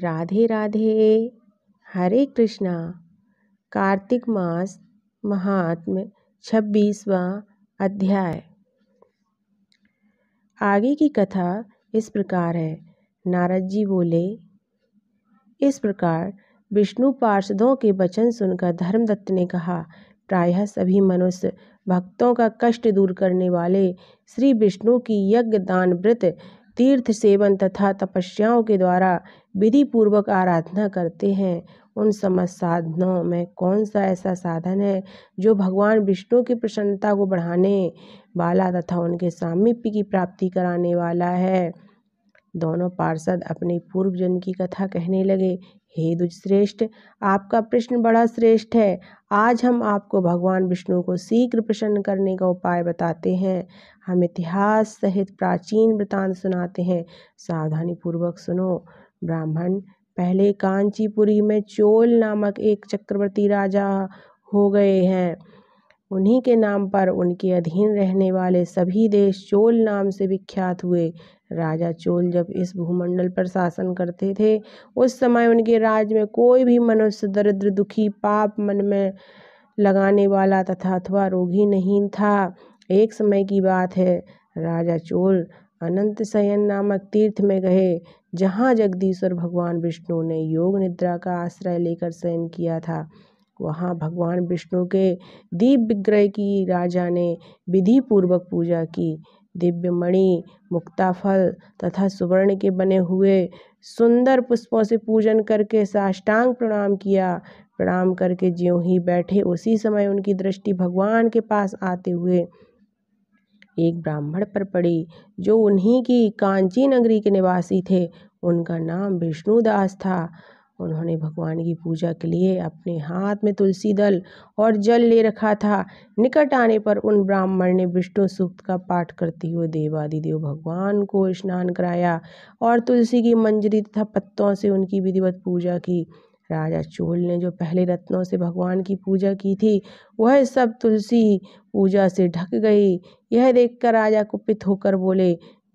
राधे राधे हरे कृष्णा कार्तिक मास महात्म छब्बीसवा अध्याय आगे की कथा इस प्रकार है नारद जी बोले इस प्रकार विष्णु पार्षदों के वचन सुनकर धर्मदत्त ने कहा प्रायः सभी मनुष्य भक्तों का कष्ट दूर करने वाले श्री विष्णु की यज्ञ दान व्रत तीर्थ सेवन तथा तपस्याओं के द्वारा विधि पूर्वक आराधना करते हैं उन समस्त साधनों में कौन सा ऐसा साधन है जो भगवान विष्णु की प्रसन्नता को बढ़ाने वाला तथा उनके सामीप्य की प्राप्ति कराने वाला है दोनों पार्षद अपने पूर्वजन्म की कथा कहने लगे हे दुजश्रेष्ठ आपका प्रश्न बड़ा श्रेष्ठ है आज हम आपको भगवान विष्णु को शीघ्र प्रसन्न करने का उपाय बताते हैं हम इतिहास सहित प्राचीन वृतांत सुनाते हैं सावधानी पूर्वक सुनो ब्राह्मण पहले कांचीपुरी में चोल नामक एक चक्रवर्ती राजा हो गए हैं उन्हीं के नाम पर उनके अधीन रहने वाले सभी देश चोल नाम से विख्यात हुए राजा चोल जब इस भूमंडल पर शासन करते थे उस समय उनके राज्य में कोई भी मनुष्य दरिद्र दुखी पाप मन में लगाने वाला तथा अथवा रोगी नहीं था एक समय की बात है राजा चोल अनंत सयन नामक तीर्थ में गए जहाँ जगदीश्वर भगवान विष्णु ने योग निद्रा का आश्रय लेकर शयन किया था वहाँ भगवान विष्णु के दीप विग्रह की राजा ने विधि पूर्वक पूजा की दिव्य मणि मुक्ताफल तथा सुवर्ण के बने हुए सुंदर पुष्पों से पूजन करके साष्टांग प्रणाम किया प्रणाम करके ज्यों ही बैठे उसी समय उनकी दृष्टि भगवान के पास आते हुए एक ब्राह्मण पर पड़ी जो उन्हीं की कांची नगरी के निवासी थे उनका नाम विष्णुदास था उन्होंने भगवान की पूजा के लिए अपने हाथ में तुलसी दल और जल ले रखा था निकट आने पर उन ब्राह्मण ने विष्णु सूक्त का पाठ करते हुए देवादिदेव भगवान को स्नान कराया और तुलसी की मंजरी तथा पत्तों से उनकी विधिवत पूजा की राजा चोल ने जो पहले रत्नों से भगवान की पूजा की थी वह सब तुलसी पूजा से ढक गई यह देखकर राजा कुपित होकर बोले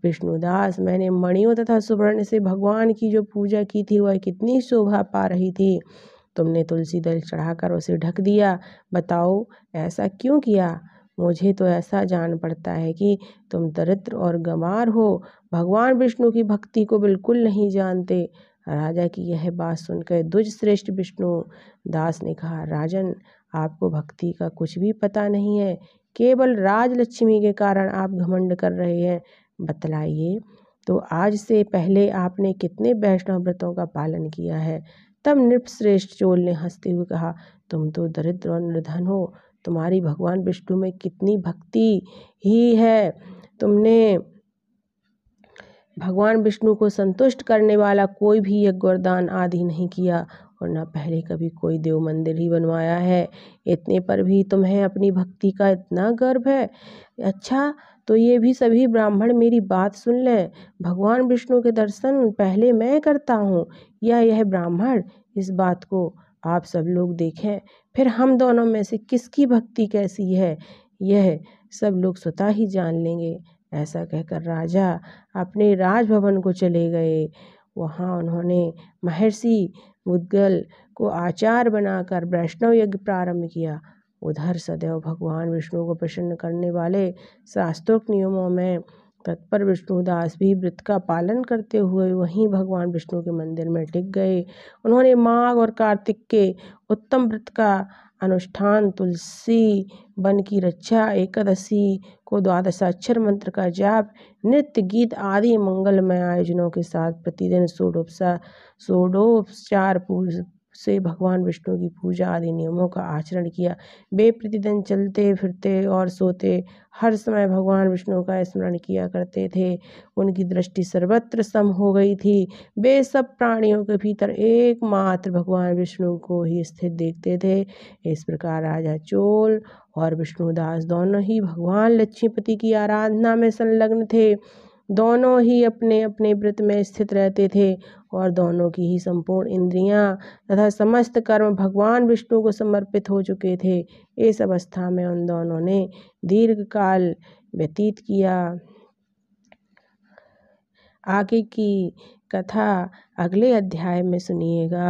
विष्णुदास मैंने मणियों तथा सुवर्ण से भगवान की जो पूजा की थी वह कितनी शोभा पा रही थी तुमने तुलसी दल चढ़ाकर उसे ढक दिया बताओ ऐसा क्यों किया मुझे तो ऐसा जान पड़ता है कि तुम दरिद्र और गमार हो भगवान विष्णु की भक्ति को बिल्कुल नहीं जानते राजा की यह बात सुनकर दुज श्रेष्ठ विष्णु दास ने कहा राजन आपको भक्ति का कुछ भी पता नहीं है केवल राजलक्ष्मी के कारण आप घमंड कर रहे हैं बतलाइए तो आज से पहले आपने कितने वैष्णव व्रतों का पालन किया है तब नृपश्रेष्ठ चोल ने हंसते हुए कहा तुम तो दरिद्र और निर्धन हो तुम्हारी भगवान विष्णु में कितनी भक्ति ही है तुमने भगवान विष्णु को संतुष्ट करने वाला कोई भी यज्ञ वरदान आदि नहीं किया और ना पहले कभी कोई देव मंदिर ही बनवाया है इतने पर भी तुम्हें अपनी भक्ति का इतना गर्व है अच्छा तो ये भी सभी ब्राह्मण मेरी बात सुन लें भगवान विष्णु के दर्शन पहले मैं करता हूँ या यह ब्राह्मण इस बात को आप सब लोग देखें फिर हम दोनों में से किसकी भक्ति कैसी है यह सब लोग स्वतः ही जान लेंगे ऐसा कहकर राजा अपने राजभवन को चले गए वहाँ उन्होंने महर्षि मुद्गल को आचार बनाकर वैष्णव यज्ञ प्रारंभ किया उधर सदैव भगवान विष्णु को प्रसन्न करने वाले शास्त्रोक्त नियमों में तत्पर विष्णुदास भी व्रत का पालन करते हुए वहीं भगवान विष्णु के मंदिर में टिक गए उन्होंने माघ और कार्तिक के उत्तम व्रत का अनुष्ठान तुलसी वन की रक्षा एकादशी को द्वादशाक्षर मंत्र का जाप नृत्य गीत आदि मंगलमय आयोजनों के साथ प्रतिदिन सोडोपसा सोडोपचार पूज से भगवान विष्णु की पूजा आदि नियमों का आचरण किया वे प्रतिदिन चलते फिरते और सोते हर समय भगवान विष्णु का स्मरण किया करते थे उनकी दृष्टि सर्वत्र सम हो गई थी वे सब प्राणियों के भीतर एकमात्र भगवान विष्णु को ही स्थित देखते थे इस प्रकार राजा चोल और विष्णुदास दोनों ही भगवान लक्ष्मीपति की आराधना में संलग्न थे दोनों ही अपने अपने व्रत में स्थित रहते थे और दोनों की ही संपूर्ण इंद्रियां तथा समस्त कर्म भगवान विष्णु को समर्पित हो चुके थे इस अवस्था में उन दोनों ने दीर्घ काल व्यतीत किया आगे की कथा अगले अध्याय में सुनिएगा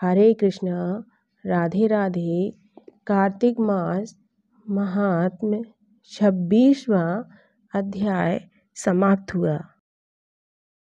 हरे कृष्णा राधे राधे कार्तिक मास महात्म छब्बीसवा अध्याय समाप्त हुआ